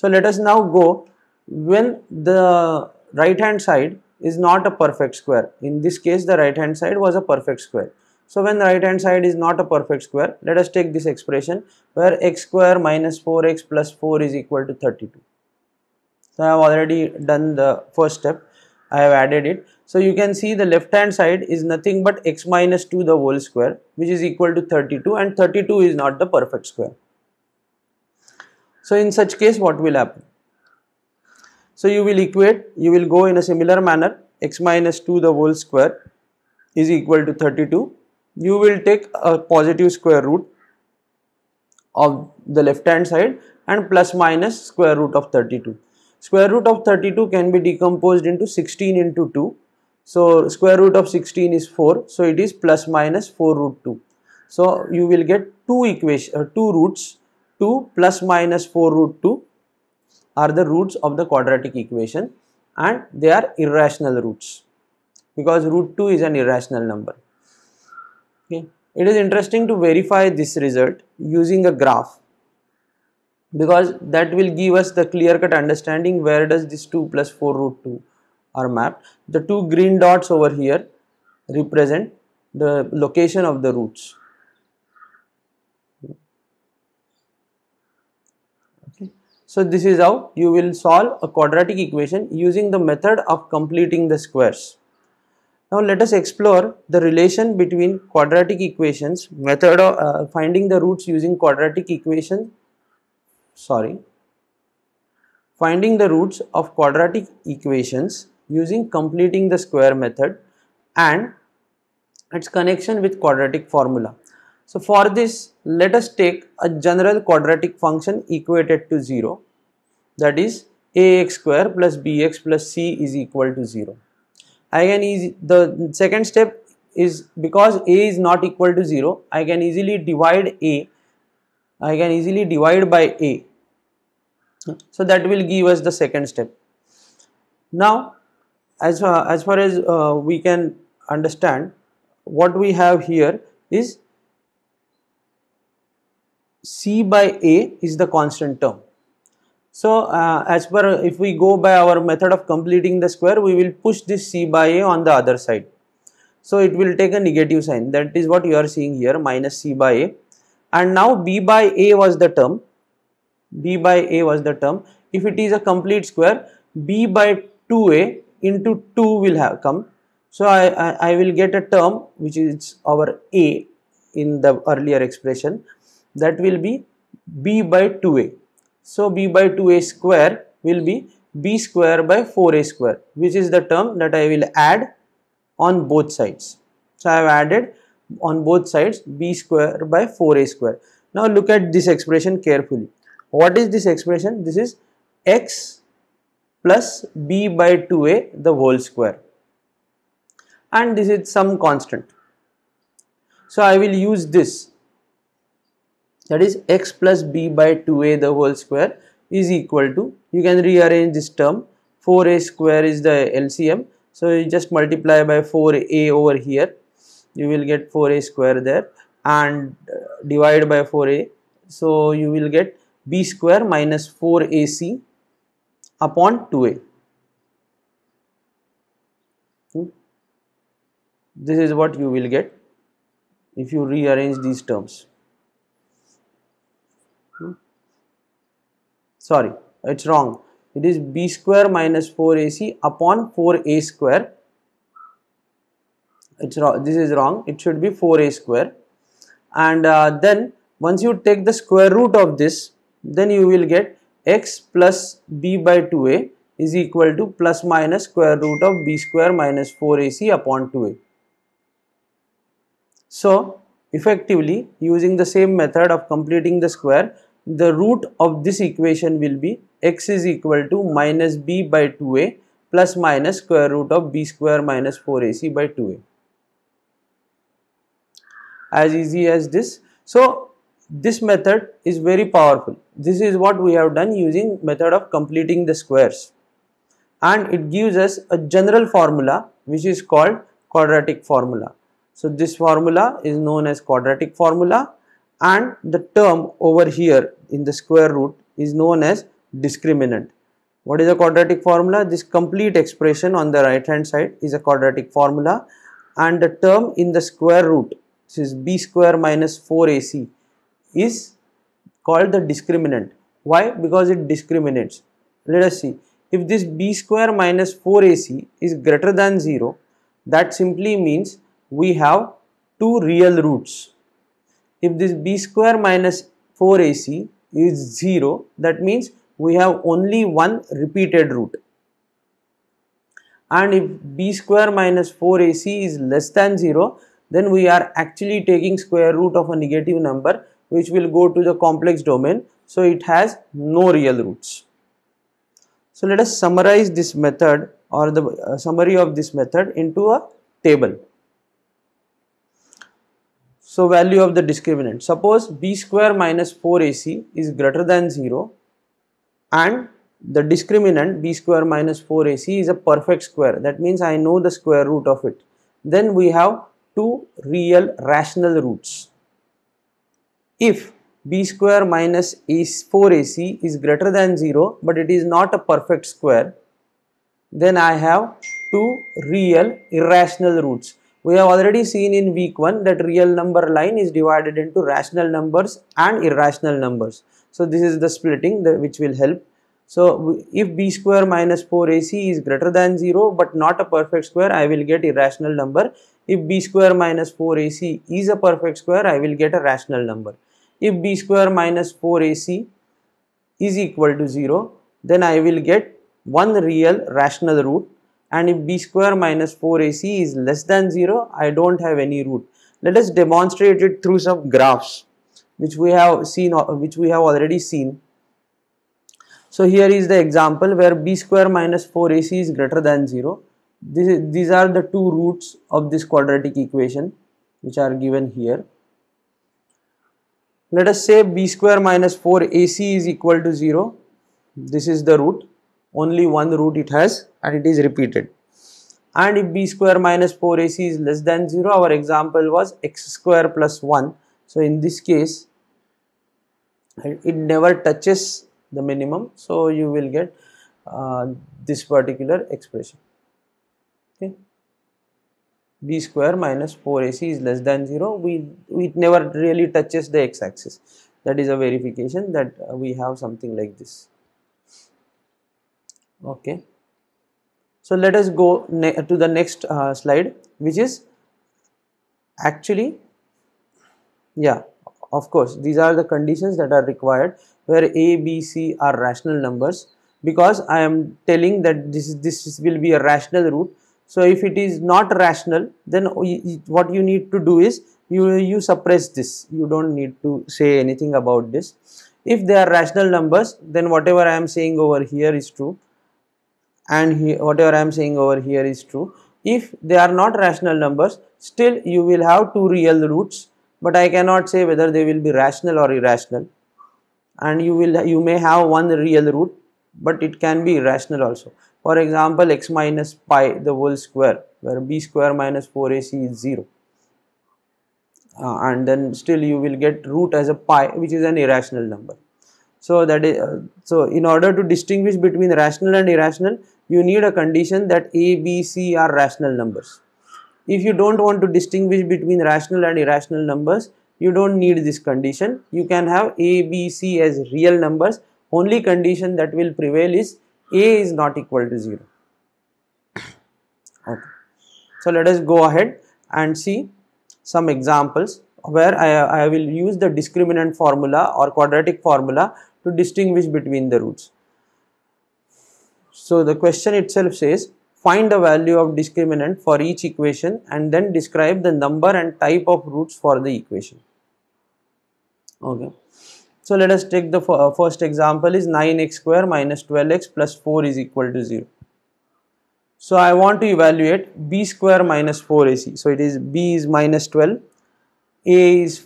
So let us now go when the right hand side is not a perfect square. In this case the right hand side was a perfect square. So when the right hand side is not a perfect square, let us take this expression where x square minus 4x plus 4 is equal to 32. So I have already done the first step. I have added it. So you can see the left hand side is nothing but x minus 2 the whole square which is equal to 32 and 32 is not the perfect square. So in such case what will happen? So you will equate, you will go in a similar manner x minus 2 the whole square is equal to 32. You will take a positive square root of the left hand side and plus minus square root of 32. Square root of 32 can be decomposed into 16 into 2. So square root of 16 is 4. So it is plus minus 4 root 2. So you will get two equation, uh, two roots 2 plus minus 4 root 2 are the roots of the quadratic equation and they are irrational roots because root 2 is an irrational number. Okay. It is interesting to verify this result using a graph because that will give us the clear cut understanding where does this 2 plus 4 root 2 are mapped. The two green dots over here represent the location of the roots. So this is how you will solve a quadratic equation using the method of completing the squares. Now let us explore the relation between quadratic equations, method of uh, finding the roots using quadratic equation, sorry, finding the roots of quadratic equations using completing the square method and its connection with quadratic formula. So for this, let us take a general quadratic function equated to 0 that is ax square plus bx plus c is equal to 0. I can easy, the second step is because a is not equal to 0, I can easily divide a, I can easily divide by a. So that will give us the second step. Now, as far as, far as uh, we can understand, what we have here is C by A is the constant term. So uh, as per if we go by our method of completing the square, we will push this C by A on the other side. So it will take a negative sign that is what you are seeing here minus C by A and now B by A was the term B by A was the term. If it is a complete square B by 2A into 2 will have come. So I, I, I will get a term which is our A in the earlier expression that will be b by 2a. So b by 2a square will be b square by 4a square which is the term that I will add on both sides. So I have added on both sides b square by 4a square. Now look at this expression carefully. What is this expression? This is x plus b by 2a the whole square and this is some constant. So I will use this that is x plus b by 2a the whole square is equal to you can rearrange this term 4a square is the LCM so you just multiply by 4a over here you will get 4a square there and uh, divide by 4a so you will get b square minus 4ac upon 2a hmm? this is what you will get if you rearrange these terms sorry it's wrong it is b square minus 4ac upon 4a square it's wrong this is wrong it should be 4a square and uh, then once you take the square root of this then you will get x plus b by 2a is equal to plus minus square root of b square minus 4ac upon 2a. So effectively using the same method of completing the square the root of this equation will be x is equal to minus b by 2a plus minus square root of b square minus 4ac by 2a. As easy as this. So, this method is very powerful. This is what we have done using method of completing the squares and it gives us a general formula which is called quadratic formula. So, this formula is known as quadratic formula and the term over here in the square root is known as discriminant. What is a quadratic formula? This complete expression on the right hand side is a quadratic formula and the term in the square root which is b square minus 4ac is called the discriminant. Why? Because it discriminates. Let us see. If this b square minus 4ac is greater than 0 that simply means we have two real roots if this b square minus 4ac is 0 that means we have only one repeated root and if b square minus 4ac is less than 0 then we are actually taking square root of a negative number which will go to the complex domain so it has no real roots. So let us summarize this method or the uh, summary of this method into a table. So value of the discriminant. Suppose b square minus 4ac is greater than 0 and the discriminant b square minus 4ac is a perfect square. That means I know the square root of it. Then we have two real rational roots. If b square minus 4ac is greater than 0 but it is not a perfect square, then I have two real irrational roots. We have already seen in week 1 that real number line is divided into rational numbers and irrational numbers. So this is the splitting which will help. So if b square minus 4ac is greater than 0 but not a perfect square, I will get irrational number. If b square minus 4ac is a perfect square, I will get a rational number. If b square minus 4ac is equal to 0, then I will get one real rational root and if b square minus 4ac is less than 0, I don't have any root. Let us demonstrate it through some graphs which we have seen uh, which we have already seen. So here is the example where b square minus 4ac is greater than 0. This, these are the two roots of this quadratic equation which are given here. Let us say b square minus 4ac is equal to 0. This is the root only one root it has and it is repeated and if b square minus 4ac is less than 0 our example was x square plus 1 so in this case it never touches the minimum so you will get uh, this particular expression okay b square minus 4ac is less than 0 we, we it never really touches the x axis that is a verification that uh, we have something like this okay so let us go to the next uh, slide which is actually yeah of course these are the conditions that are required where a b c are rational numbers because i am telling that this is, this will be a rational root so if it is not rational then what you need to do is you you suppress this you don't need to say anything about this if they are rational numbers then whatever i am saying over here is true and he, whatever I am saying over here is true. If they are not rational numbers, still you will have two real roots, but I cannot say whether they will be rational or irrational. And you will you may have one real root, but it can be irrational also. For example, x minus pi the whole square, where b square minus 4ac is 0. Uh, and then still you will get root as a pi which is an irrational number so that is uh, so in order to distinguish between rational and irrational you need a condition that a, b, c are rational numbers. If you don't want to distinguish between rational and irrational numbers, you don't need this condition. You can have a, b, c as real numbers. Only condition that will prevail is a is not equal to 0. Okay. So let us go ahead and see some examples where I, I will use the discriminant formula or quadratic formula to distinguish between the roots. So the question itself says find the value of discriminant for each equation and then describe the number and type of roots for the equation. Okay. So let us take the first example is 9x square minus 12x plus 4 is equal to 0. So I want to evaluate b square minus 4ac. So it is b is minus 12, a is,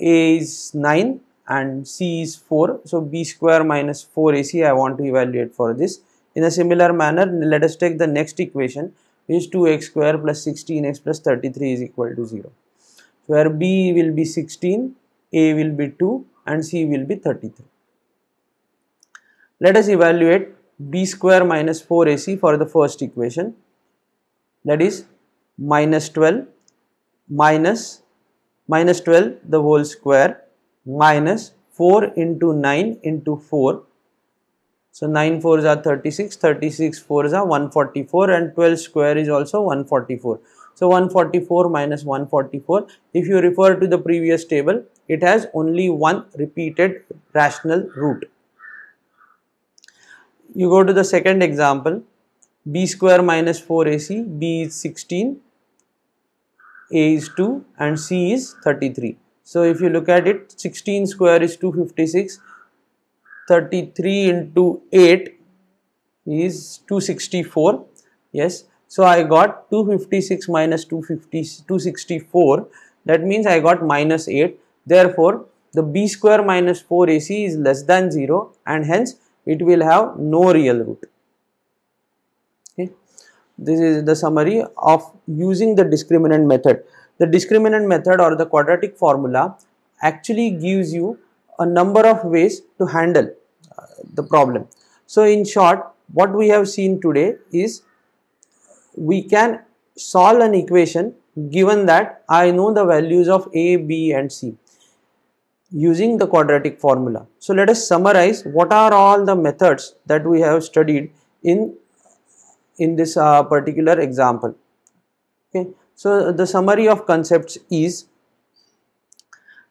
a is 9 and c is 4. So b square minus 4ac I want to evaluate for this in a similar manner let us take the next equation which is 2x square plus 16x plus 33 is equal to 0 where b will be 16 a will be 2 and c will be 33 let us evaluate b square minus 4ac for the first equation that is minus 12 minus minus 12 the whole square minus 4 into 9 into 4 so 9 4s are 36, 36 4s are 144 and 12 square is also 144. So 144 minus 144, if you refer to the previous table, it has only one repeated rational root. You go to the second example, b square minus 4ac, b is 16, a is 2 and c is 33. So if you look at it, 16 square is 256, 33 into 8 is 264 yes so I got 256 minus 250 264 that means I got minus 8 therefore the b square minus 4ac is less than 0 and hence it will have no real root okay this is the summary of using the discriminant method the discriminant method or the quadratic formula actually gives you a number of ways to handle uh, the problem. So in short, what we have seen today is we can solve an equation given that I know the values of A, B and C using the quadratic formula. So let us summarize what are all the methods that we have studied in, in this uh, particular example. Okay. So the summary of concepts is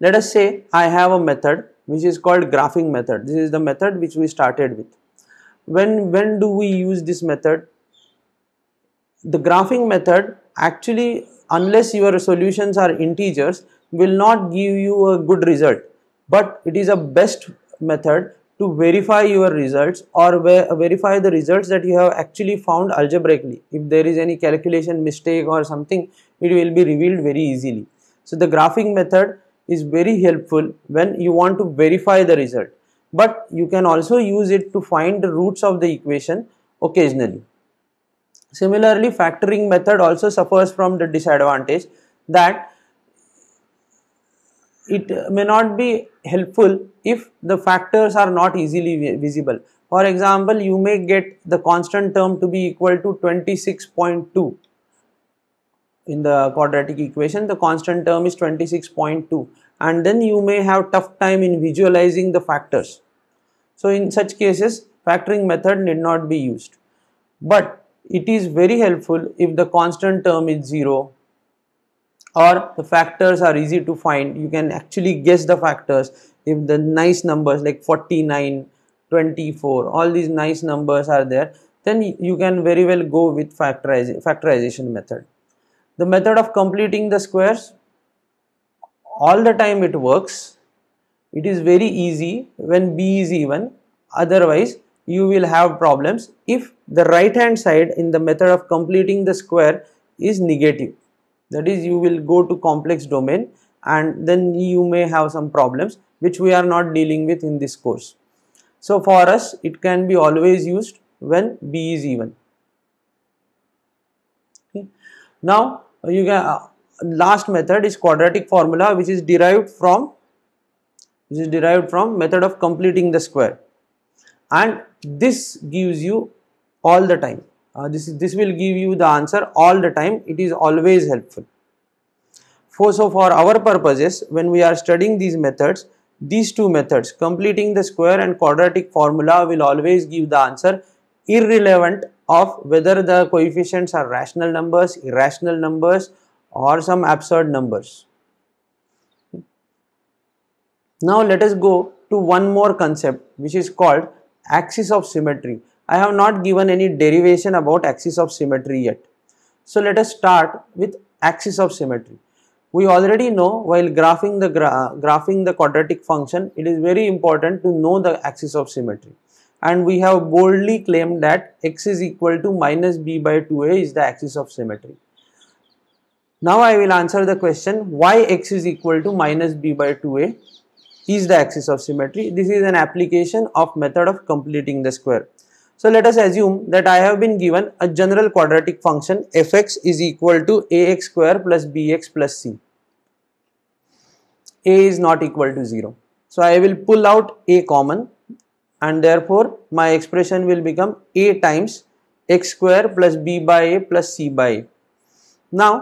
let us say I have a method which is called graphing method. This is the method which we started with. When, when do we use this method? The graphing method actually unless your solutions are integers will not give you a good result but it is a best method to verify your results or ver verify the results that you have actually found algebraically. If there is any calculation mistake or something, it will be revealed very easily. So the graphing method is very helpful when you want to verify the result but you can also use it to find the roots of the equation occasionally. Similarly, factoring method also suffers from the disadvantage that it may not be helpful if the factors are not easily visible. For example, you may get the constant term to be equal to 26.2 in the quadratic equation the constant term is 26.2 and then you may have tough time in visualizing the factors. So in such cases factoring method need not be used but it is very helpful if the constant term is 0 or the factors are easy to find you can actually guess the factors if the nice numbers like 49 24 all these nice numbers are there then you can very well go with factorization method the method of completing the squares all the time it works it is very easy when b is even otherwise you will have problems if the right hand side in the method of completing the square is negative that is you will go to complex domain and then you may have some problems which we are not dealing with in this course so for us it can be always used when b is even okay. now you can uh, last method is quadratic formula which is derived from which is derived from method of completing the square and this gives you all the time uh, this this will give you the answer all the time it is always helpful for so for our purposes when we are studying these methods these two methods completing the square and quadratic formula will always give the answer irrelevant of whether the coefficients are rational numbers, irrational numbers or some absurd numbers. Now let us go to one more concept which is called axis of symmetry. I have not given any derivation about axis of symmetry yet. So let us start with axis of symmetry. We already know while graphing the gra graphing the quadratic function it is very important to know the axis of symmetry and we have boldly claimed that x is equal to minus b by 2a is the axis of symmetry. Now I will answer the question why x is equal to minus b by 2a is the axis of symmetry. This is an application of method of completing the square. So let us assume that I have been given a general quadratic function fx is equal to ax square plus bx plus c. a is not equal to 0. So I will pull out a common and therefore my expression will become a times x square plus b by a plus c by a. Now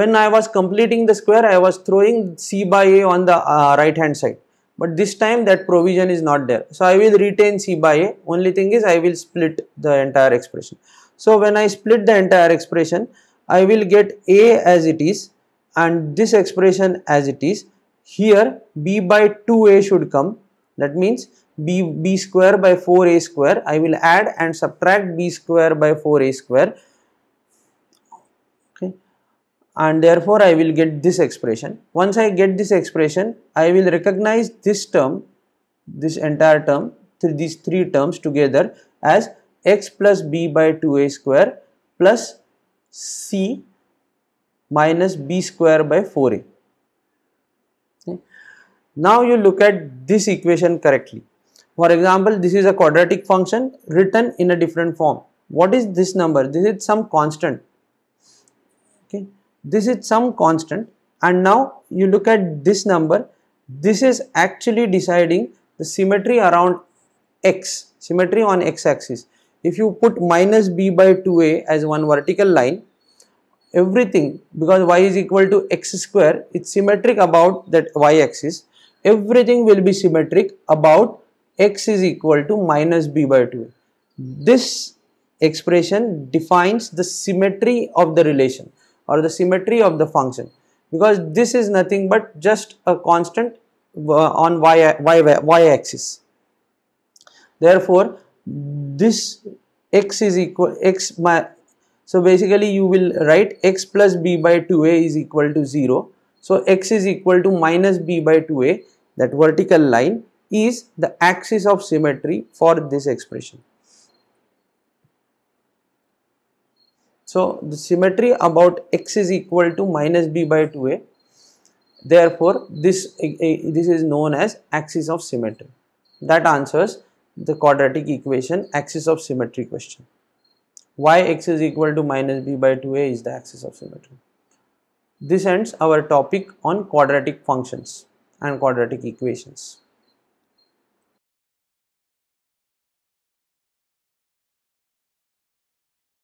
when I was completing the square I was throwing c by a on the uh, right hand side but this time that provision is not there. So I will retain c by a only thing is I will split the entire expression. So when I split the entire expression I will get a as it is and this expression as it is here b by 2a should come that means b, b square by 4a square. I will add and subtract b square by 4a square. And therefore, I will get this expression. Once I get this expression, I will recognize this term, this entire term, th these three terms together as x plus b by 2a square plus c minus b square by 4a. Okay. Now you look at this equation correctly. For example, this is a quadratic function written in a different form. What is this number? This is some constant. Okay, this is some constant and now you look at this number. This is actually deciding the symmetry around x, symmetry on x axis. If you put minus b by 2a as one vertical line, everything because y is equal to x square, it's symmetric about that y axis. Everything will be symmetric about x is equal to minus b by 2. This expression defines the symmetry of the relation or the symmetry of the function because this is nothing but just a constant uh, on y, y, y axis. Therefore, this x is equal x my so basically you will write x plus b by 2a is equal to 0. So x is equal to minus b by 2a that vertical line is the axis of symmetry for this expression. So, the symmetry about x is equal to minus b by 2a. Therefore, this, uh, uh, this is known as axis of symmetry. That answers the quadratic equation axis of symmetry question. y x is equal to minus b by 2a is the axis of symmetry. This ends our topic on quadratic functions and quadratic equations.